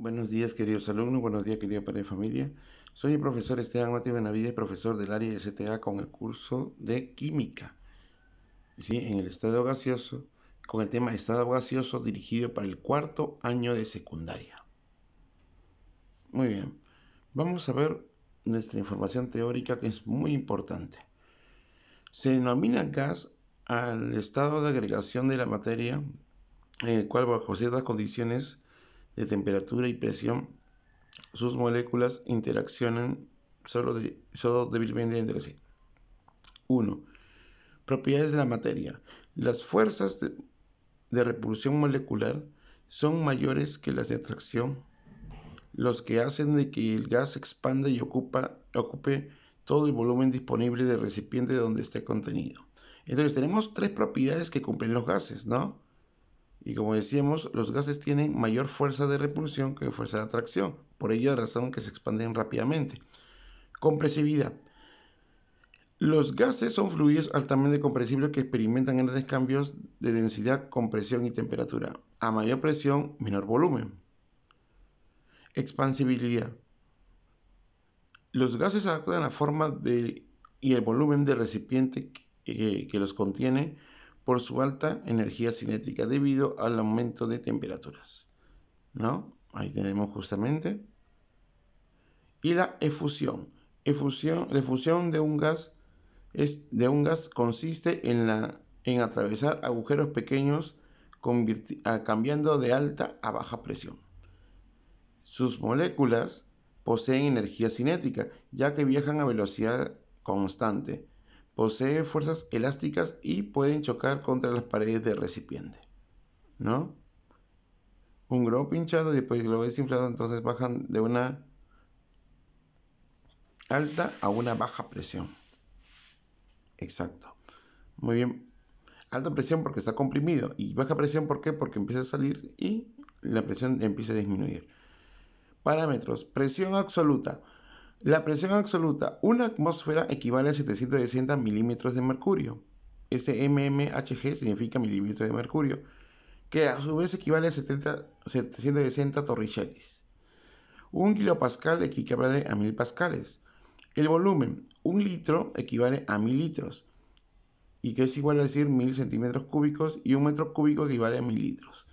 Buenos días, queridos alumnos. Buenos días, querida padre de familia. Soy el profesor Esteban Mati Benavides, profesor del área de STA con el curso de Química. ¿sí? En el estado gaseoso, con el tema estado gaseoso dirigido para el cuarto año de secundaria. Muy bien. Vamos a ver nuestra información teórica que es muy importante. Se denomina gas al estado de agregación de la materia en el cual bajo ciertas condiciones de temperatura y presión, sus moléculas interaccionan solo, de, solo débilmente entre sí. 1. Propiedades de la materia. Las fuerzas de, repulsión molecular son mayores que las de atracción, los que hacen de que el gas expanda y ocupe todo el volumen disponible del recipiente donde esté contenido. Entonces tenemos tres propiedades que cumplen los gases, ¿no? Y como decíamos, los gases tienen mayor fuerza de repulsión que fuerza de atracción, por ello razón que se expanden rápidamente. Compresividad. Los gases son fluidos altamente compresibles que experimentan grandes cambios de densidad, compresión y temperatura. A mayor presión, menor volumen. Expansibilidad. Los gases adaptan la forma de, y el volumen del recipiente que los contiene por su alta energía cinética debido al aumento de temperaturas. ¿No? Ahí tenemos justamente. Y la efusión. la efusión de un gas, es, de un gas consiste en, la, en atravesar agujeros pequeños ah, cambiando de alta a baja presión. Sus moléculas poseen energía cinética, ya que viajan a velocidad constante posee fuerzas elásticas y pueden chocar contra las paredes del recipiente. ¿No? Un globo pinchado y después globo desinflado, entonces bajan de una alta a una baja presión. Exacto. Muy bien. Alta presión porque está comprimido y baja presión ¿por qué? porque empieza a salir y la presión empieza a disminuir. Parámetros. Presión absoluta. La presión absoluta. Una atmósfera equivale a 760 milímetros de mercurio. Ese mmHg significa milímetros de mercurio, que a su vez equivale a 760 torricellis. Un kilopascal equivale a 1000 pascales. El volumen, un litro equivale a 1000 litros, y que es igual a decir 1000 centímetros cúbicos, y un metro cúbico equivale a 1000 litros.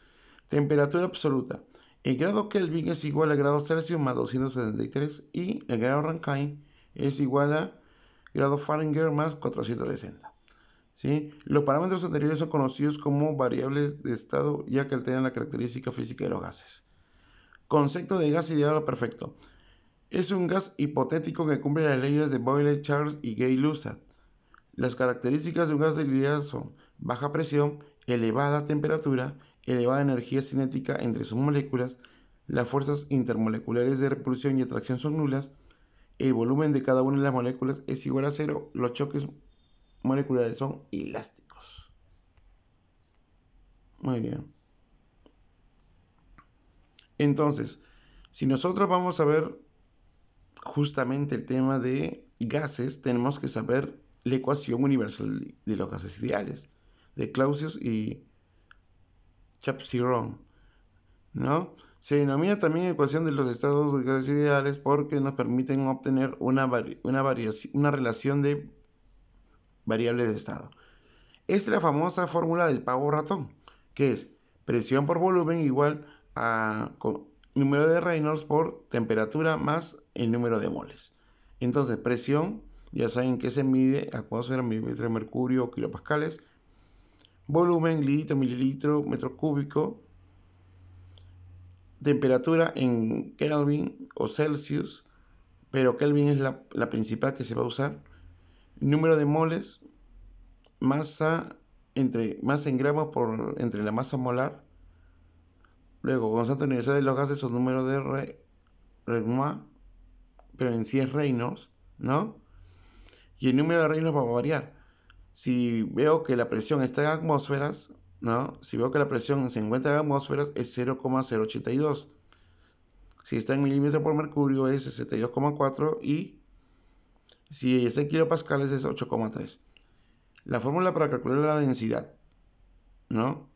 Temperatura absoluta. El grado Kelvin es igual a grado Celsius más 273 y el grado Rankine es igual a grado Fahrenheit más 460. ¿Sí? Los parámetros anteriores son conocidos como variables de estado ya que alteran la característica física de los gases. Concepto de gas ideal perfecto. Es un gas hipotético que cumple las leyes de Boyle, Charles y Gay-Lussac. Las características de un gas de ideal son baja presión, elevada temperatura, elevada energía cinética entre sus moléculas, las fuerzas intermoleculares de repulsión y atracción son nulas, el volumen de cada una de las moléculas es igual a cero, los choques moleculares son elásticos. Muy bien. Entonces, si nosotros vamos a ver justamente el tema de gases, tenemos que saber la ecuación universal de los gases ideales, de Clausius y Chapsiron, ¿no? Se denomina también ecuación de los estados de ideales porque nos permiten obtener una, relación de variables de estado. Es la famosa fórmula del pavo ratón, que es presión por volumen igual a número de Reynolds por temperatura más el número de moles. Entonces, presión, ya saben que se mide a 4 milímetros de mercurio o kilopascales volumen litro, mililitro, metro cúbico, temperatura en Kelvin o Celsius, pero Kelvin es la, principal que se va a usar, número de moles, masa, entre, en gramos por, entre la masa molar, luego constante universal de los gases o número de re, pero en 100 es reinos, ¿no? Y el número de reinos va a variar si veo que la presión está en atmósferas, ¿no? Si veo que la presión se encuentra en atmósferas es 0,082. Si está en milímetros por mercurio es 62,4 y si es en kilopascales es 8,3. La fórmula para calcular la densidad, ¿no?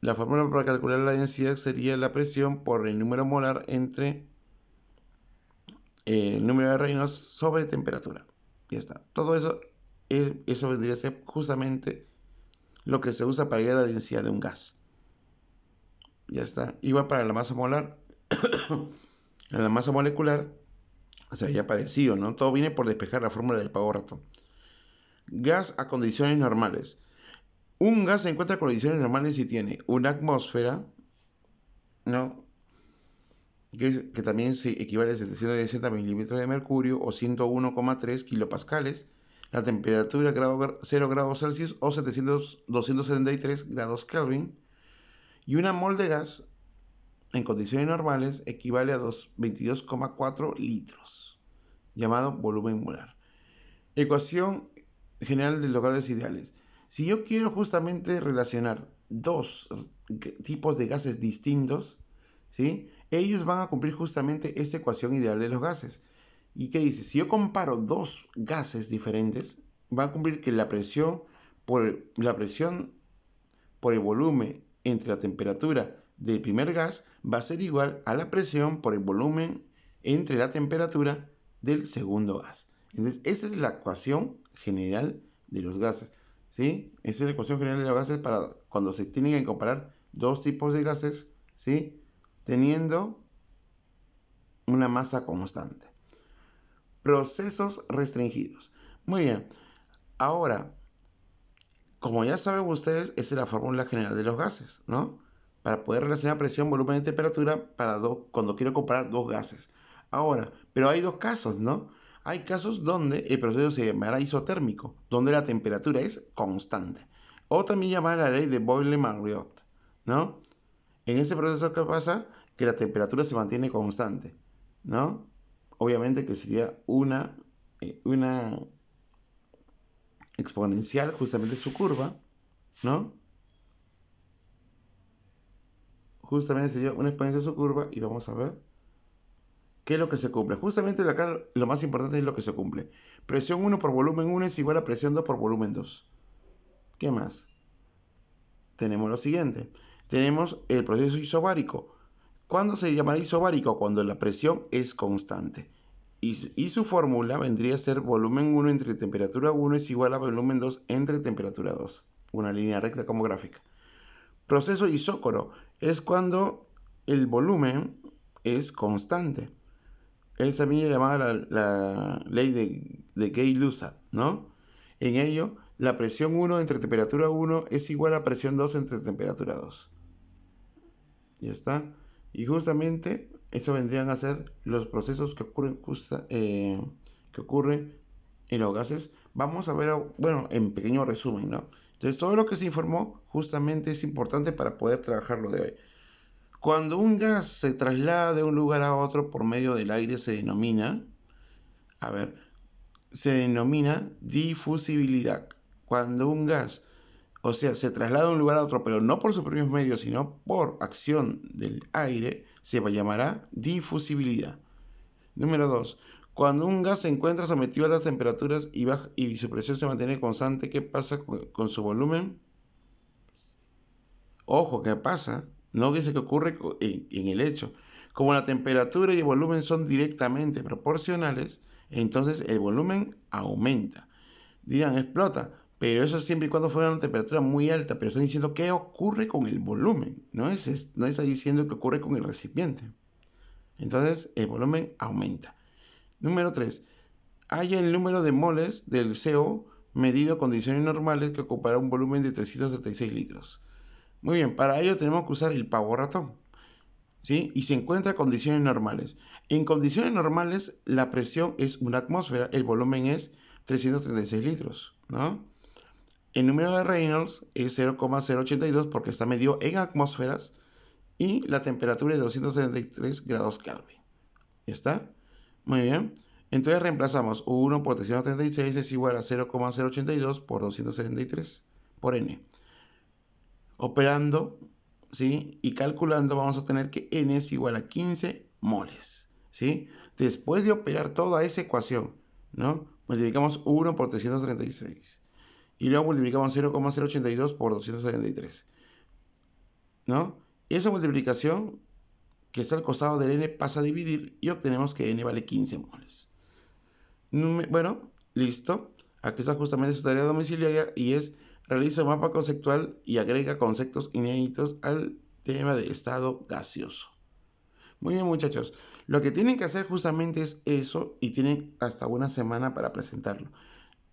La fórmula para calcular la densidad sería la presión por el número molar entre eh, el número de reinos sobre temperatura. Ya está. Todo eso eso vendría a ser justamente lo que se usa para a la densidad de un gas. Ya está. Iba para la masa molar, la masa molecular, o sea, ya parecido, ¿no? Todo viene por despejar la fórmula del pavorato Gas a condiciones normales. Un gas se encuentra a condiciones normales si tiene una atmósfera, ¿no? Que, también se equivale a 760 milímetros de mercurio o 101,3 kilopascales la temperatura grado, 0 grados Celsius o 273 grados Kelvin. Y una mol de gas en condiciones normales equivale a 22,4 litros, llamado volumen molar. Ecuación general de los gases ideales. Si yo quiero justamente relacionar dos tipos de gases distintos, ¿sí? ellos van a cumplir justamente esta ecuación ideal de los gases y qué dice, si yo comparo dos gases diferentes, va a cumplir que la presión por, la presión por el volumen entre la temperatura del primer gas va a ser igual a la presión por el volumen entre la temperatura del segundo gas. Entonces, esa es la ecuación general de los gases. ¿sí? Esa es la ecuación general de los gases para cuando se tienen que comparar dos tipos de gases, ¿sí? teniendo una masa constante procesos restringidos. Muy bien, ahora, como ya saben ustedes, es la fórmula general de los gases, ¿no? Para poder relacionar presión, volumen y temperatura para dos, cuando quiero comparar dos gases. Ahora, pero hay dos casos, ¿no? Hay casos donde el proceso se llamará isotérmico, donde la temperatura es constante. O también llamada la ley de Boyle-Marriott, ¿no? En ese proceso, ¿qué pasa? Que la temperatura se mantiene constante, ¿no? obviamente que sería una, eh, una exponencial, justamente su curva, ¿no? Justamente sería una exponencial su curva y vamos a ver qué es lo que se cumple. Justamente acá lo más importante es lo que se cumple. Presión 1 por volumen 1 es igual a presión 2 por volumen 2. ¿Qué más? Tenemos lo siguiente. Tenemos el proceso isobárico. ¿Cuándo se llamará isobárico? Cuando la presión es constante. Y, su fórmula vendría a ser volumen 1 entre temperatura 1 es igual a volumen 2 entre temperatura 2. Una línea recta como gráfica. Proceso isócoro es cuando el volumen es constante. Es también llamada la, ley de, Gay-Lussac, ¿no? En ello, la presión 1 entre temperatura 1 es igual a presión 2 entre temperatura 2. Ya está. Y justamente eso vendrían a ser los procesos que ocurren, eh, que en los gases. Vamos a ver, bueno, en pequeño resumen, ¿no? Entonces, todo lo que se informó justamente es importante para poder trabajarlo de hoy. Cuando un gas se traslada de un lugar a otro por medio del aire se denomina, a ver, se denomina difusibilidad. Cuando un gas o sea, se traslada de un lugar a otro, pero no por sus propios medios, sino por acción del aire, se llamará difusibilidad. Número 2. Cuando un gas se encuentra sometido a las temperaturas y, y su presión se mantiene constante, ¿qué pasa con, su volumen? Ojo, ¿qué pasa? No dice qué ocurre en, en el hecho. Como la temperatura y el volumen son directamente proporcionales, entonces el volumen aumenta. Dirán, explota pero eso siempre y cuando fuera una temperatura muy alta, pero están diciendo qué ocurre con el volumen, no, es, no está diciendo qué ocurre con el recipiente. Entonces el volumen aumenta. Número 3. Hay el número de moles del CO medido a condiciones normales que ocupará un volumen de 336 litros. Muy bien, para ello tenemos que usar el pavo ratón. ¿sí? Y se encuentra a condiciones normales. En condiciones normales la presión es una atmósfera, el volumen es 336 litros. ¿no? El número de Reynolds es 0,082 porque está medio en atmósferas y la temperatura es de 273 grados Kelvin. ¿Está? Muy bien. Entonces reemplazamos 1 por 336 es igual a 0,082 por 273 por n. Operando ¿sí? y calculando vamos a tener que n es igual a 15 moles. ¿sí? Después de operar toda esa ecuación, ¿no? multiplicamos 1 por 336 y luego multiplicamos 0,082 por 273. ¿No? Esa multiplicación que está al costado del n pasa a dividir y obtenemos que n vale 15 moles. Bueno, listo. Aquí está justamente su tarea domiciliaria y es realiza un mapa conceptual y agrega conceptos inéditos al tema de estado gaseoso. Muy bien muchachos, lo que tienen que hacer justamente es eso y tienen hasta una semana para presentarlo.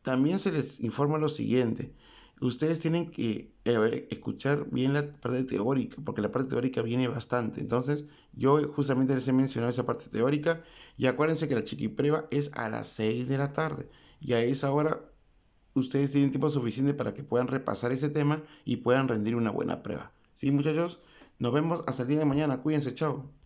También se les informa lo siguiente. Ustedes tienen que eh, escuchar bien la parte teórica, porque la parte teórica viene bastante. Entonces, yo justamente les he mencionado esa parte teórica. Y acuérdense que la chiquiprueba es a las 6 de la tarde. Y a esa hora ustedes tienen tiempo suficiente para que puedan repasar ese tema y puedan rendir una buena prueba. ¿Sí, muchachos? Nos vemos hasta el día de mañana. Cuídense, chao.